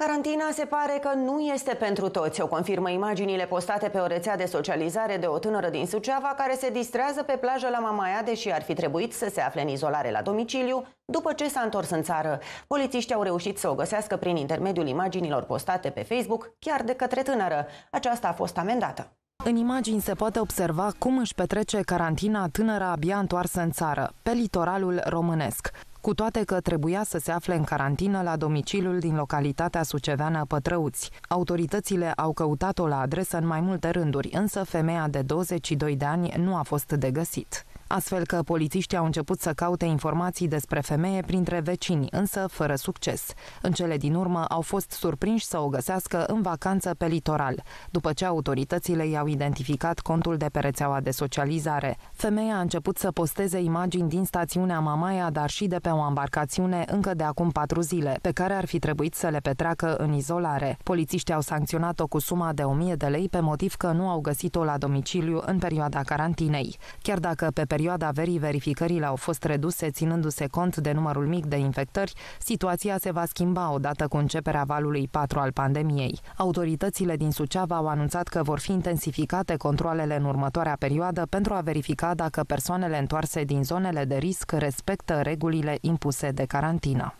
Carantina se pare că nu este pentru toți, o confirmă imaginile postate pe o rețea de socializare de o tânără din Suceava care se distrează pe plajă la Mamaia, deși ar fi trebuit să se afle în izolare la domiciliu după ce s-a întors în țară. Polițiștii au reușit să o găsească prin intermediul imaginilor postate pe Facebook, chiar de către tânără. Aceasta a fost amendată. În imagini se poate observa cum își petrece carantina tânăra abia întoarsă în țară, pe litoralul românesc cu toate că trebuia să se afle în carantină la domiciliul din localitatea suceveană Pătrăuți. Autoritățile au căutat-o la adresă în mai multe rânduri, însă femeia de 22 de ani nu a fost de găsit astfel că polițiștii au început să caute informații despre femeie printre vecini, însă fără succes. În cele din urmă au fost surprinși să o găsească în vacanță pe litoral, după ce autoritățile i-au identificat contul de pe rețeaua de socializare. Femeia a început să posteze imagini din stațiunea Mamaia, dar și de pe o embarcațiune încă de acum patru zile, pe care ar fi trebuit să le petreacă în izolare. Polițiștii au sancționat-o cu suma de 1000 de lei pe motiv că nu au găsit-o la domiciliu în perioada carantinei. Chiar dacă pe perioada verii verificările au fost reduse ținându-se cont de numărul mic de infectări, situația se va schimba odată cu începerea valului 4 al pandemiei. Autoritățile din Suceava au anunțat că vor fi intensificate controlele în următoarea perioadă pentru a verifica dacă persoanele întoarse din zonele de risc respectă regulile impuse de carantină.